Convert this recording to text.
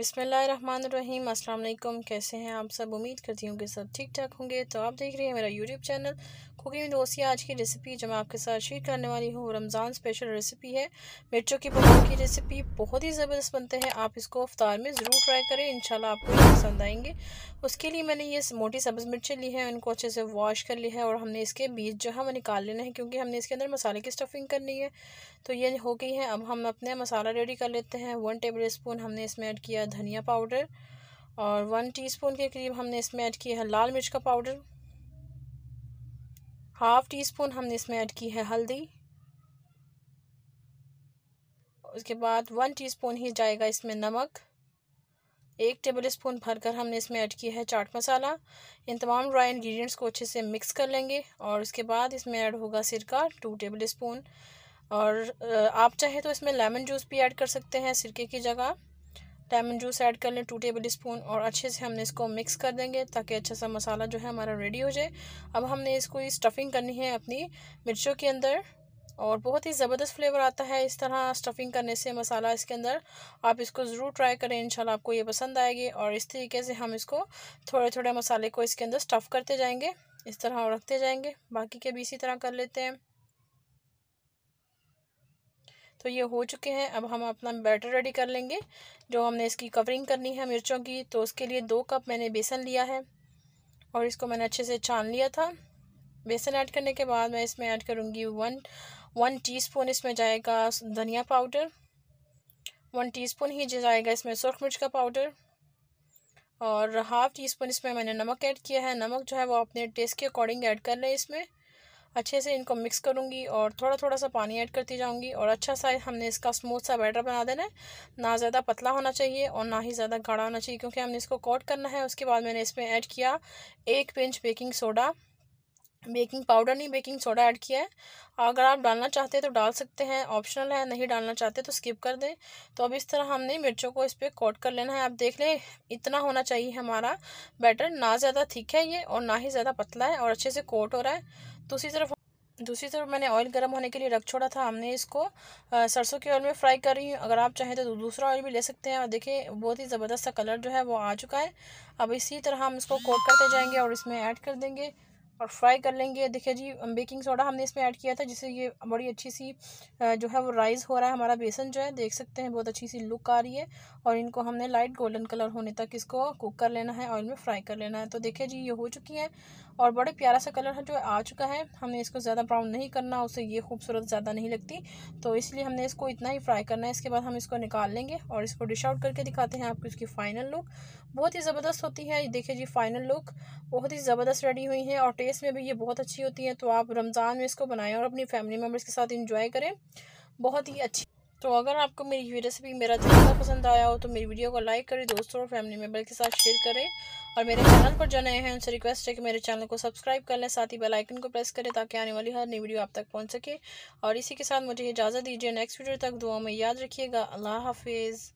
बिसमीम अल्लाम कैसे हैं आप सब उम्मीद करती हूँ कि सब ठीक ठाक होंगे तो आप देख रहे हैं मेरा यूट्यूब चैनल कुकिंग विद दोस्ती आज की रेसिपी जो मैं आपके साथ शेयर करने वाली हूँ रमज़ान स्पेशल रेसिपी है मिर्चों की पुलाव की रेसिपी बहुत ही ज़बरदस्त बनते हैं आप इसको अफ्तार में ज़रूर ट्राई करें इंशाल्लाह आपको पसंद आएंगे उसके लिए मैंने ये मोटी सब्ज़ मिर्चें ली हैं उनको अच्छे से वॉश कर लिया है और हमने इसके बीज जो है वो निकाल लेने हैं क्योंकि हमने इसके अंदर मसाले की स्टफिंग करनी है तो ये हो गई है अब हम अपने मसाला रेडी कर लेते हैं वन टेबल स्पून हमने इसमें ऐड किया धनिया पाउडर और वन टीस्पून के करीब हमने इसमें ऐड किया है लाल मिर्च का पाउडर हाफ टी स्पून हमने इसमें ऐड की है हल्दी उसके बाद वन टीस्पून ही जाएगा इसमें नमक एक टेबल स्पून भरकर हमने इसमें ऐड किया है चाट मसाला इन तमाम ड्राई इंग्रेडिएंट्स को अच्छे से मिक्स कर लेंगे और उसके बाद इसमें ऐड होगा सिरका टू टेबल स्पून और आप चाहे तो इसमें लेमन जूस भी ऐड कर सकते हैं सिरके की जगह लेमन जूस ऐड कर लें टू टेबल स्पून और अच्छे से हमने इसको मिक्स कर देंगे ताकि अच्छा सा मसाला जो है हमारा रेडी हो जाए अब हमने इसको स्टफिंग करनी है अपनी मिर्चों के अंदर और बहुत ही ज़बरदस्त फ्लेवर आता है इस तरह स्टफिंग करने से मसाला इसके अंदर आप इसको ज़रूर ट्राई करें इंशाल्लाह आपको ये पसंद आएगी और इस तरीके से हम इसको थोड़े थोड़े मसाले को इसके अंदर स्टफ़ करते जाएंगे इस तरह रखते जाएंगे बाकी के भी इसी तरह कर लेते हैं तो ये हो चुके हैं अब हम अपना बैटर रेडी कर लेंगे जो हमने इसकी कवरिंग करनी है मिर्चों की तो उसके लिए दो कप मैंने बेसन लिया है और इसको मैंने अच्छे से छान लिया था बेसन ऐड करने के बाद मैं इसमें ऐड करूँगी वन वन टी इसमें जाएगा धनिया पाउडर वन टी ही जाएगा इसमें सुरख मिर्च का पाउडर और हाफ़ टी स्पून इसमें मैंने नमक ऐड किया है नमक जो है वो अपने टेस्ट के अकॉर्डिंग ऐड कर लें इसमें अच्छे से इनको मिक्स करूँगी और थोड़ा थोड़ा सा पानी ऐड करती जाऊँगी और अच्छा सा हमने इसका स्मूथ सा बैटर बना देना है ना ज़्यादा पतला होना चाहिए और ना ही ज़्यादा गाढ़ा होना चाहिए क्योंकि हमने इसको कोट करना है उसके बाद मैंने इसमें ऐड किया एक pinch baking soda baking powder नहीं बेकिंग सोडा ऐड किया है अगर आप डालना चाहते हैं तो डाल सकते हैं ऑप्शनल है नहीं डालना चाहते तो स्किप कर दें तो अब इस तरह हमने मिर्चों को इस पर कोट कर लेना है आप देख लें इतना होना चाहिए हमारा बैटर ना ज़्यादा थिक है ये और ना ही ज़्यादा पतला है और अच्छे से कोट हो रहा है दूसरी तरफ दूसरी तरफ मैंने ऑयल गर्म होने के लिए रख छोड़ा था हमने इसको सरसों के ऑयल में फ्राई कर रही हूँ अगर आप चाहें तो दूसरा ऑयल भी ले सकते हैं और देखिए बहुत ही ज़बरदस्त सा कलर जो है वो आ चुका है अब इसी तरह हम इसको कोट करते जाएंगे और इसमें ऐड कर देंगे और फ्राई कर लेंगे देखिए जी बेकिंग सोडा हमने इसमें ऐड किया था जिससे ये बड़ी अच्छी सी जो है वो राइस हो रहा है हमारा बेसन जो है देख सकते हैं बहुत अच्छी सी लुक आ रही है और इनको हमने लाइट गोल्डन कलर होने तक इसको कुक कर लेना है ऑयल में फ्राई कर लेना है तो देखिए जी ये हो चुकी है और बड़े प्यारा सा कलर है जो आ चुका है हमने इसको ज़्यादा ब्राउन नहीं करना उसे ये खूबसूरत ज़्यादा नहीं लगती तो इसलिए हमने इसको इतना ही फ्राई करना है इसके बाद हम इसको निकाल लेंगे और इसको डिश आउट करके दिखाते हैं आपको इसकी फ़ाइनल लुक बहुत ही ज़बरदस्त होती है देखिए जी फाइनल लुक बहुत ही ज़बरदस्त रेडी हुई है और टेस्ट टेस्ट में भी ये बहुत अच्छी होती है तो आप रमज़ान में इसको बनाएं और अपनी फैमिली मेम्बर्स के साथ इंजॉय करें बहुत ही अच्छी तो अगर आपको मेरी ये रेसिपी मेरा ज़्यादा पसंद आया हो तो मेरी वीडियो को लाइक करें दोस्तों और फैमिली मेम्बर के साथ शेयर करें और मेरे चैनल पर जो नए हैं उनसे रिक्वेस्ट है कि मेरे चैनल को सब्सक्राइब कर लें साथ ही बेल आइकन को प्रेस करें ताकि आने वाली हर नई वीडियो आप तक पहुंच सके और इसी के साथ मुझे इजाज़त दीजिए नेक्स्ट वीडियो तक दुआ में याद रखिएगा अल्लाह हाफिज़